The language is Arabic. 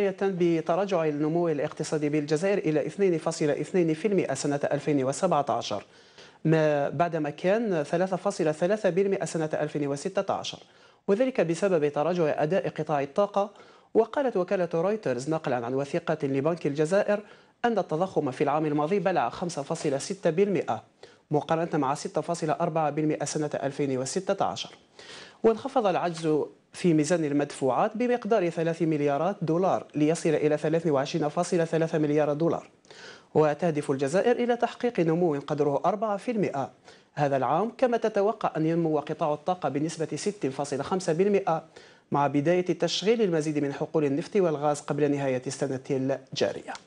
بداية بتراجع النمو الاقتصادي بالجزائر إلى 2.2% سنة 2017 ما بعدما كان 3.3% سنة 2016 وذلك بسبب تراجع أداء قطاع الطاقة وقالت وكالة رويترز نقلا عن وثيقة لبنك الجزائر أن التضخم في العام الماضي بلع 5.6% مقارنة مع 6.4% سنة 2016 وانخفض العجز في ميزان المدفوعات بمقدار 3 مليارات دولار ليصل إلى 23.3 مليار دولار وتهدف الجزائر إلى تحقيق نمو قدره 4% هذا العام كما تتوقع أن ينمو قطاع الطاقة بنسبة 6.5% مع بداية تشغيل المزيد من حقول النفط والغاز قبل نهاية السنة الجارية